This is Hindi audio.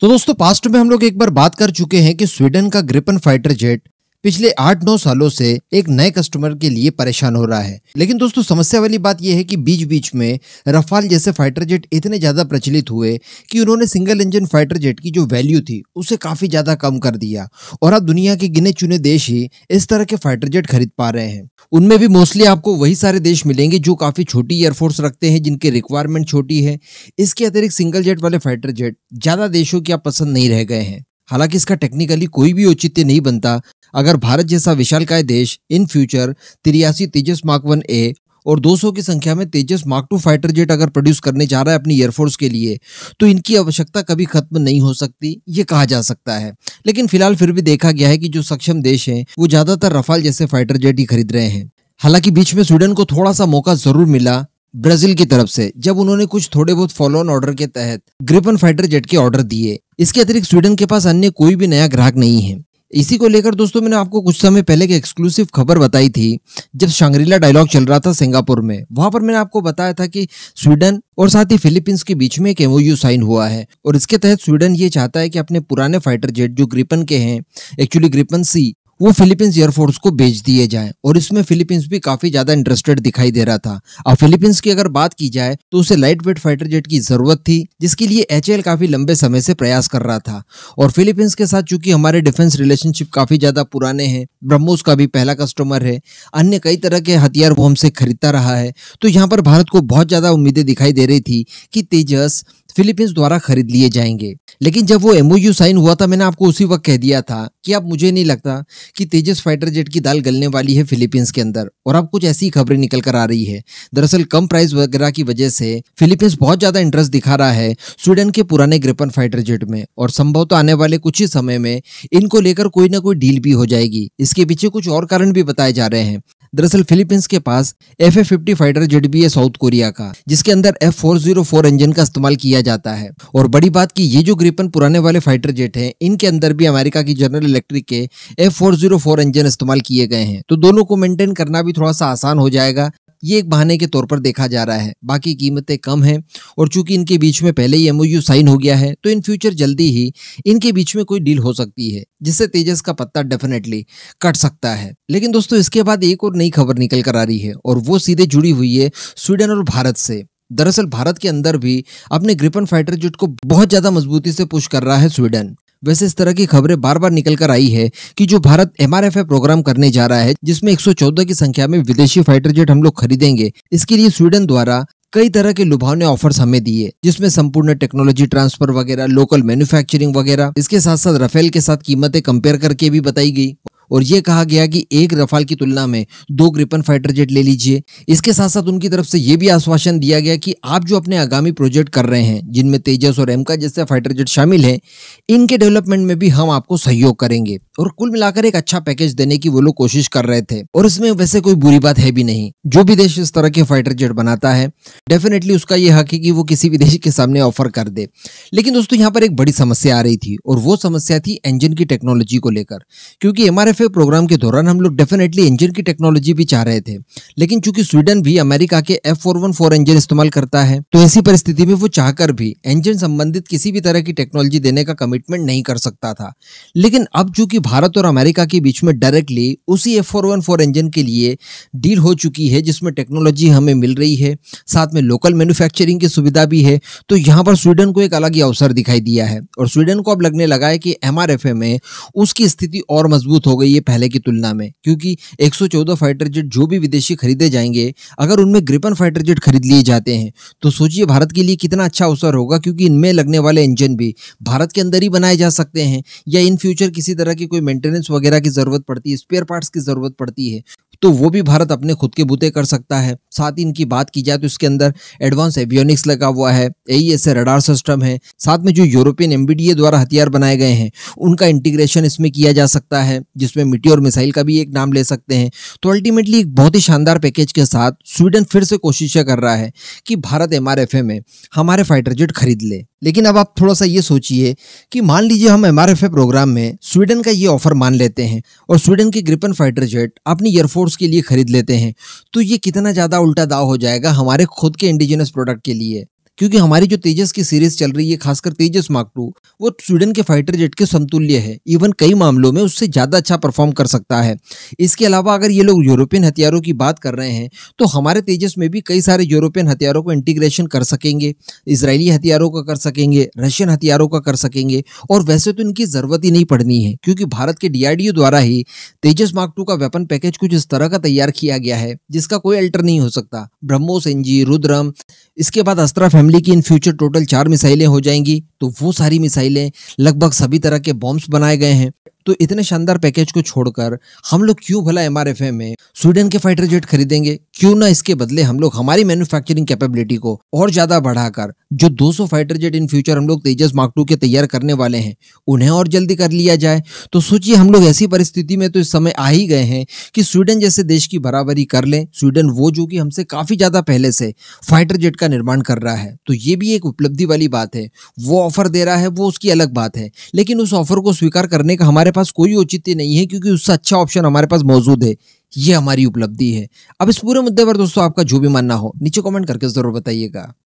तो दोस्तों पास्ट में हम लोग एक बार बात कर चुके हैं कि स्वीडन का ग्रिपन फाइटर जेट पिछले आठ नौ सालों से एक नए कस्टमर के लिए परेशान हो रहा है लेकिन दोस्तों समस्या वाली बात यह है कि बीच बीच में रफाल जैसे फाइटर जेट इतने ज्यादा प्रचलित हुए कि उन्होंने सिंगल इंजन फाइटर जेट की जो वैल्यू थी उसे काफी ज्यादा कम कर दिया और अब दुनिया के गिने चुने देश ही इस तरह के फाइटर जेट खरीद पा रहे हैं उनमें भी मोस्टली आपको वही सारे देश मिलेंगे जो काफी छोटी एयरफोर्स रखते हैं जिनके रिक्वायरमेंट छोटी है इसके अतिरिक्त सिंगल जेट वाले फाइटर जेट ज्यादा देशों की आप पसंद नहीं रह गए हैं हालांकि इसका टेक्निकली कोई भी औचित्य नहीं बनता अगर भारत जैसा विशालकाय देश इन फ्यूचर तिरियासी तेजस मार्क वन ए और 200 की संख्या में Tejas mark two fighter jet अगर प्रोड्यूस करने जा रहा है अपनी एयरफोर्स के लिए तो इनकी आवश्यकता कभी खत्म नहीं हो सकती ये कहा जा सकता है लेकिन फिलहाल फिर भी देखा गया है कि जो सक्षम देश हैं वो ज्यादातर रफाल जैसे फाइटर जेट ही खरीद रहे हैं हालांकि बीच में स्वीडन को थोड़ा सा मौका जरूर मिला ब्राजील की तरफ से जब उन्होंने कुछ थोड़े बहुत फॉलो ऑन ऑर्डर के तहत ग्रिपन फाइटर जेट के ऑर्डर दिए इसके अतिरिक्त स्वीडन के पास अन्य कोई भी नया ग्राहक नहीं है इसी को लेकर दोस्तों मैंने आपको कुछ समय पहले एक एक्सक्लूसिव खबर बताई थी जब शांग्रीला डायलॉग चल रहा था सिंगापुर में वहां पर मैंने आपको बताया था कि स्वीडन और साथ ही फिलीपींस के बीच में एक एमओयू साइन हुआ है और इसके तहत स्वीडन ये चाहता है कि अपने पुराने फाइटर जेट जो ग्रिपन के हैं एक्चुअली ग्रिपन सी वो फिलीपींस एयरफोर्स को बेच दिए जाएं और इसमें फिलीपींस भी काफी ज्यादा इंटरेस्टेड दिखाई दे रहा था अब फिलीपींस की अगर बात की जाए तो उसे लाइट वेट फाइटर जेट की जरूरत थी जिसके लिए एच काफी लंबे समय से प्रयास कर रहा था और फिलीपींस के साथ चूंकि हमारे डिफेंस रिलेशनशिप काफी ज्यादा पुराने हैं ब्रह्मोस का भी पहला कस्टमर है अन्य कई तरह के हथियार वो हमसे खरीदता रहा है तो यहाँ पर भारत को बहुत ज्यादा उम्मीदें दिखाई दे रही थी कि तेजस फिलीपींस द्वारा खरीद लिए जाएंगे लेकिन जब वो एमओयू साइन हुआ था मैंने आपको उसी वक्त कह दिया था कि अब मुझे नहीं लगता कि तेजस फाइटर जेट की दाल गलने वाली है फिलीपींस के अंदर और अब कुछ ऐसी खबरें निकल कर आ रही है दरअसल कम प्राइस वगैरह की वजह से फिलीपींस बहुत ज्यादा इंटरेस्ट दिखा रहा है स्वीडन के पुराने ग्रेपन फाइटर जेट में और संभव तो आने वाले कुछ ही समय में इनको लेकर कोई ना कोई डील भी हो जाएगी इसके पीछे कुछ और कारण भी बताए जा रहे हैं दरअसल फिलीपींस के पास F A fifty fighter jet भी है साउथ कोरिया का जिसके अंदर F four zero four engine का इस्तेमाल किया जाता है और बड़ी बात की ये जो ग्रिपन पुराने वाले फाइटर जेट हैं इनके अंदर भी अमेरिका की जनरल इलेक्ट्रिक के F four zero four engine इस्तेमाल किए गए हैं तो दोनों को मेंटेन करना भी थोड़ा सा आसान हो जाएगा ये एक बहाने के तौर पर देखा जा रहा है बाकी कीमतें कम हैं और चूंकि इनके बीच में पहले ही एमओयू साइन हो गया है तो इन फ्यूचर जल्दी ही इनके बीच में कोई डील हो सकती है जिससे तेजस का पत्ता डेफिनेटली कट सकता है लेकिन दोस्तों इसके बाद एक और नई खबर निकल कर आ रही है और वो सीधे जुड़ी हुई है स्वीडन और भारत से दरअसल भारत के अंदर भी अपने ग्रिपन फाइटर जुट को बहुत ज्यादा मजबूती से पुश कर रहा है स्वीडन वैसे इस तरह की खबरें बार बार निकल कर आई है कि जो भारत एम प्रोग्राम करने जा रहा है जिसमें 114 की संख्या में विदेशी फाइटर जेट हम लोग खरीदेंगे इसके लिए स्वीडन द्वारा कई तरह के लुभावने ऑफर्स हमें दिए जिसमें संपूर्ण टेक्नोलॉजी ट्रांसफर वगैरह लोकल मैन्युफैक्चरिंग वगैरह इसके साथ साथ रफेल के साथ कीमतें कंपेयर करके भी बताई गई और यह कहा गया कि एक रफाल की तुलना में दो ग्रिपन फाइटर जेट ले लीजिए इसके साथ साथ उनकी तरफ से यह भी आश्वासन दिया गया कि आप जो अपने आगामी प्रोजेक्ट कर रहे हैं जिनमें तेजस और एमका जैसे फाइटर जेट शामिल हैं इनके डेवलपमेंट में भी हम आपको सहयोग करेंगे और कुल मिलाकर एक अच्छा पैकेज देने की वो लोग कोशिश कर रहे थे और इसमें वैसे कोई बुरी बात है भी नहीं जो भी देश इस तरह के फाइटर जेट बनाता है डेफिनेटली उसका ये हक है कि वो किसी भी देश के सामने ऑफर कर दे लेकिन दोस्तों यहाँ पर एक बड़ी समस्या आ रही थी और वो समस्या थी इंजन की टेक्नोलॉजी को लेकर क्योंकि एम प्रोग्राम के दौरान हम लोग डेफिनेटली इंजन की टेक्नोलॉजी भी चाह रहे थे लेकिन चूंकि स्वीडन भी अमेरिका के एफ इंजन इस्तेमाल करता है तो ऐसी परिस्थिति में वो चाहकर भी इंजन संबंधित किसी भी तरह की टेक्नोलॉजी देने का कमिटमेंट नहीं कर सकता था लेकिन अब चूंकि भारत और अमेरिका के बीच में डायरेक्टली उसी F four one four engine के लिए डील हो चुकी है जिसमें टेक्नोलॉजी हमें मिल रही है साथ में लोकल मैन्युफैक्चरिंग की सुविधा भी है तो यहाँ पर स्वीडन को एक अलग ही अवसर दिखाई दिया है और स्वीडन को अब लगने लगा है कि एम में उसकी स्थिति और मजबूत हो गई है पहले की तुलना में क्योंकि एक फाइटर जेट जो भी विदेशी खरीदे जाएंगे अगर उनमें ग्रिपन फाइटर जेट खरीद लिए जाते हैं तो सोचिए भारत के लिए कितना अच्छा अवसर होगा क्योंकि इनमें लगने वाले इंजन भी भारत के अंदर ही बनाए जा सकते हैं या इन फ्यूचर किसी तरह की कोई कोई मेंटेनेंस वगैरह की ज़रूरत पड़ती है स्पेयर पार्ट्स की ज़रूरत पड़ती है तो वो भी भारत अपने खुद के बूते कर सकता है साथ ही इनकी बात की जाए तो इसके अंदर एडवांस एवियोनिक्स लगा हुआ है एस ऐसे रडार सिस्टम है साथ में जो यूरोपियन एमबीडीए द्वारा हथियार बनाए गए हैं उनका इंटीग्रेशन इसमें किया जा सकता है जिसमें मिट्टी और मिसाइल का भी एक नाम ले सकते हैं तो अल्टीमेटली एक बहुत ही शानदार पैकेज के साथ स्वीडन फिर से कोशिशें कर रहा है कि भारत एम आर में हमारे फाइटर जेट खरीद ले लेकिन अब आप थोड़ा सा ये सोचिए कि मान लीजिए हम एम प्रोग्राम में स्वीडन का ये ऑफर मान लेते हैं और स्वीडन के ग्रिपन फाइटर जेट अपनी एयरफोर्स कोर्स के लिए खरीद लेते हैं तो ये कितना ज़्यादा उल्टा दाव हो जाएगा हमारे खुद के इंडिजिनस प्रोडक्ट के लिए क्योंकि हमारी जो तेजस की सीरीज चल रही है खासकर तेजस मार्क टू वो स्वीडन के फाइटर जेट के समतुल्य है इवन कई मामलों में उससे ज़्यादा अच्छा परफॉर्म कर सकता है इसके अलावा अगर ये लोग यूरोपियन हथियारों की बात कर रहे हैं तो हमारे तेजस में भी कई सारे यूरोपियन हथियारों को इंटीग्रेशन कर सकेंगे इसराइली हथियारों का कर सकेंगे रशियन हथियारों का कर सकेंगे और वैसे तो इनकी ज़रूरत ही नहीं पड़नी है क्योंकि भारत के डी द्वारा ही तेजस मार्क टू का वेपन पैकेज कुछ इस तरह का तैयार किया गया है जिसका कोई अल्टर नहीं हो सकता ब्रह्मोस एनजी रुद्रम इसके बाद अस्त्रा फैमिली फैमिली की इन फ्यूचर टोटल चार मिसाइलें हो जाएंगी तो वो सारी मिसाइलें लगभग सभी तरह के बॉम्ब्स बनाए गए हैं तो इतने शानदार पैकेज को छोड़कर हम लोग क्यों भला एम आर में स्वीडन के फाइटर जेट खरीदेंगे क्यों ना इसके बदले हम लोग हमारी मैन्युफैक्चरिंग कैपेबिलिटी को और ज्यादा बढ़ाकर जो 200 फाइटर जेट इन फ्यूचर हम लोग तेजस मार्क टू के तैयार करने वाले हैं उन्हें और जल्दी कर लिया जाए तो सोचिए हम लोग ऐसी परिस्थिति में तो इस समय आ ही गए हैं कि स्वीडन जैसे देश की बराबरी कर लें स्वीडन वो जो कि हमसे काफी ज्यादा पहले से फाइटर जेट का निर्माण कर रहा है तो ये भी एक उपलब्धि वाली बात है वो ऑफर दे रहा है वो उसकी अलग बात है लेकिन उस ऑफर को स्वीकार करने का हमारे पास कोई औचित्य नहीं है क्योंकि उससे अच्छा ऑप्शन हमारे पास मौजूद है ये हमारी उपलब्धि है अब इस पूरे मुद्दे पर दोस्तों आपका जो भी मानना हो नीचे कमेंट करके ज़रूर बताइएगा